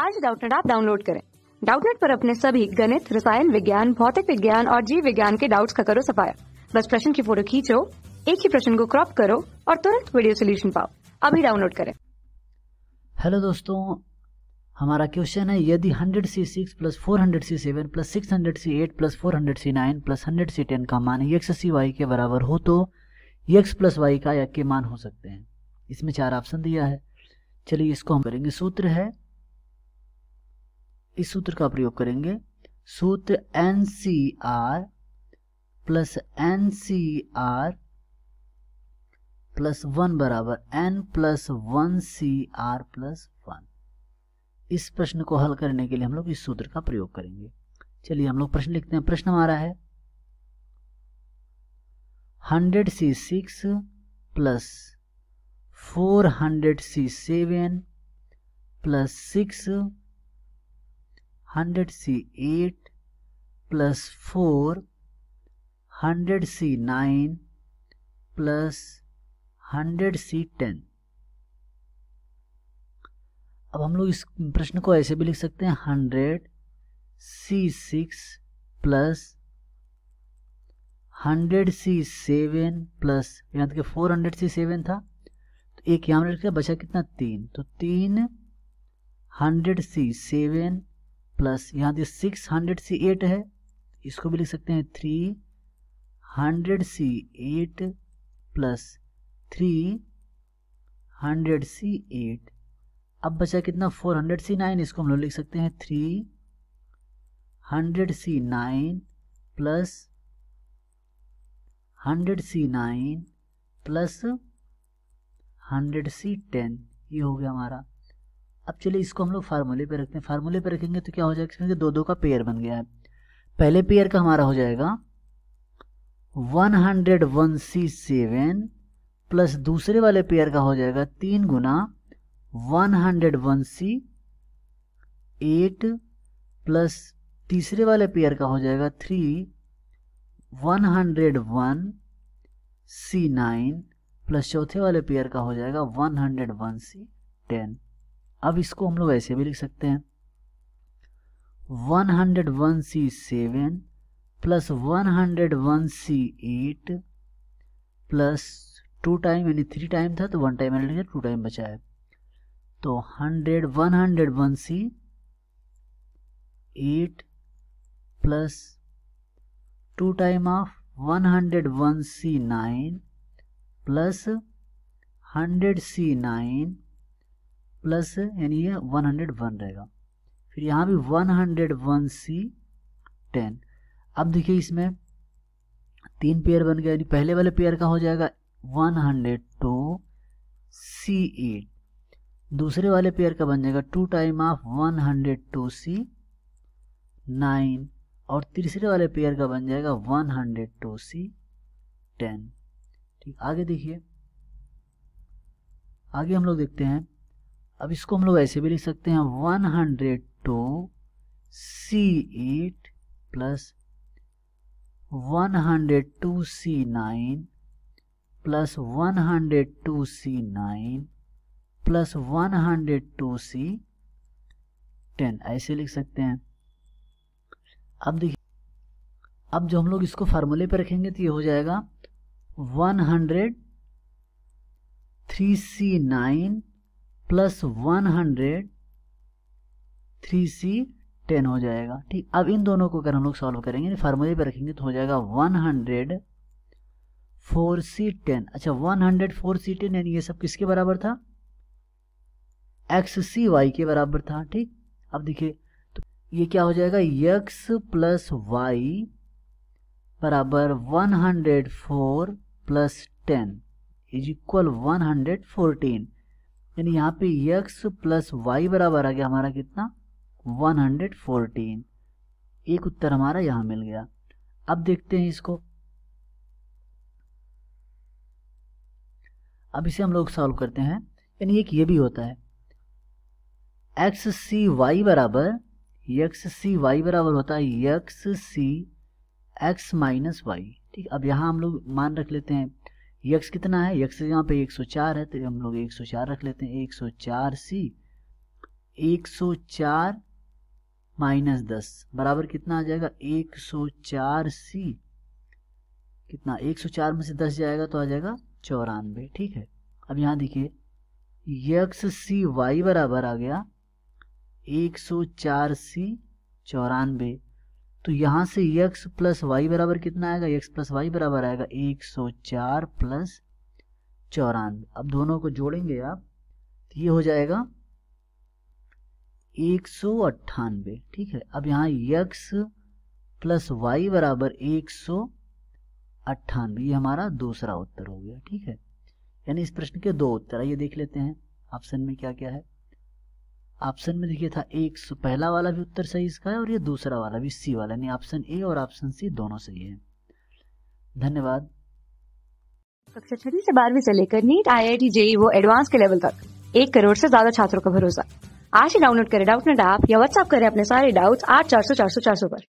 आज डाउटनेट आप डाउनलोड करें डाउटनेट पर अपने सभी गणित रसायन विज्ञान भौतिक विज्ञान और जीव विज्ञान के डाउट्स का करो सफाया बस प्रश्न की फोटो खींचो एक ही प्रश्न को क्रॉप करो और तुरंत वीडियो सोल्यूशन पाओ अभी डाउनलोड करें हेलो दोस्तों हमारा क्वेश्चन है यदि 100 C six plus four hundred C seven plus six hundred C eight plus four hundred C nine plus hundred C ten का मान यक्स सी वाई के बराबर हो तो यक्स प्लस वाई का यक के मान हो सकते हैं इसमें चार ऑप्शन दिया है चलिए इसको हम करेंगे सूत्र है इस सूत्र का प्रयोग करेंगे सूत्र n C r plus n C r plus one बराबर n plus one C r plus one इस प्रश्न को हल करने के लिए हम लोग इस सूत्र का प्रयोग करेंगे चलिए हम लोग प्रश्न लिखते हैं प्रश्न हमारा है hundred C six plus four hundred C seven plus six hundred C eight plus four hundred C nine plus hundred C ten अब हम लोग इस प्रश्न को ऐसे भी लिख सकते हैं hundred C six plus hundred C seven plus याद कि फोर हंड्रेड सी सेवन था तो एक यहाँ रखा बचा कितना तीन तो तीन हंड्रेड सी सेवन प्लस यहाँ दिए सिक्स हंड्रेड सी एट है इसको भी लिख सकते हैं three hundred C eight plus three hundred C eight अब बचा कितना फोर हंड्रेड सी नाइन इसको हम लोग लिख सकते हैं three hundred C nine plus hundred C nine plus hundred C ten ये हो गया हमारा अब चलिए इसको हम लोग फार्मूले पे रखते हैं फार्मूले पे रखेंगे तो क्या हो जाएगा इसमें दो दो का पेयर बन गया है पहले पेयर का हमारा हो जाएगा one hundred one C seven plus दूसरे वाले पेयर का हो जाएगा तीन गुना one hundred one C eight plus तीसरे वाले पेयर का हो जाएगा three one hundred one C nine plus चौथे वाले पेयर का हो जाएगा one hundred one C ten अब इसको हम लोग ऐसे भी लिख सकते हैं one hundred one C seven plus one hundred one C eight plus two time यानी थ्री टाइम था तो वन टाइम मैंने लिखा टू टाइम बचा है तो hundred one hundred one C eight plus two time of one hundred one C nine plus hundred C nine plus यानी ये वन हंड्रेड वन रहेगा फिर यहाँ भी one hundred one C ten अब देखिए इसमें तीन पेयर बन गया यानी पहले वाले पेयर का हो जाएगा one hundred two C eight दूसरे वाले पेयर का बन जाएगा two time of one hundred two C nine और तीसरे वाले पेयर का बन जाएगा one hundred two C ten ठीक आगे देखिए आगे हम लोग देखते हैं अब इसको हम लोग ऐसे भी लिख सकते हैं one hundred two C eight plus one hundred two C nine plus one hundred two C nine plus one hundred two C ten ऐसे लिख सकते हैं अब देखिए अब जो हम लोग इसको फार्मूले पर रखेंगे तो ये हो जाएगा one hundred three C nine plus one hundred three C ten हो जाएगा ठीक अब इन दोनों को अगर हम लोग सॉल्व करेंगे फार्मूले पर रखेंगे तो हो जाएगा one hundred four C ten अच्छा one hundred four C ten यानी ये सब किसके बराबर था एक्स सी वाई के बराबर था ठीक अब देखिए तो ये क्या हो जाएगा यक्स प्लस वाई बराबर one hundred four plus ten is equal one hundred fourteen यानी यहाँ पे यक्स प्लस वाई बराबर आ गया हमारा कितना 114 एक उत्तर हमारा यहाँ मिल गया अब देखते हैं इसको अब इसे हम लोग सॉल्व करते हैं यानी एक ये भी होता है एक्स सी वाई बराबर यक्स सी वाई बराबर होता है x C x minus y ठीक अब यहाँ हम लोग मान रख लेते हैं यक्स कितना है यक्स यहाँ पे 104 है तो हम लोग 104 रख लेते हैं 104 सी 104 माइनस दस बराबर कितना आ जाएगा 104 सी कितना 104 में से 10 जाएगा तो आ जाएगा चौरानवे ठीक है अब यहाँ देखिए यक्स सी वाई बराबर आ गया 104 सी चौरानवे तो यहाँ से यक्स प्लस वाई बराबर कितना आएगा यक्स प्लस वाई बराबर आएगा एक सौ चार प्लस चौरानवे अब दोनों को जोड़ेंगे आप तो ये हो जाएगा एक सौ ठीक है अब यहाँ यक्स प्लस वाई बराबर एक सौ ये हमारा दूसरा उत्तर हो गया ठीक है यानी इस प्रश्न के दो उत्तर आइए देख लेते हैं ऑप्शन में क्या क्या है ऑप्शन में देखिए था एक सौ पहला वाला भी उत्तर सही इसका है और ये दूसरा वाला भी सी वाला यानी ऑप्शन ए और ऑप्शन सी दोनों सही है धन्यवाद कक्षा छठी से बारहवीं से लेकर NEET I I T JEE वो एडवांस के लेवल तक एक करोड़ से ज्यादा छात्रों का भरोसा आज ही डाउनलोड करें डाउट नेट ऐप या व्हाट्सएप करें अपने सारे डाउट्स आठ चार सौ चार सौ चार सौ पर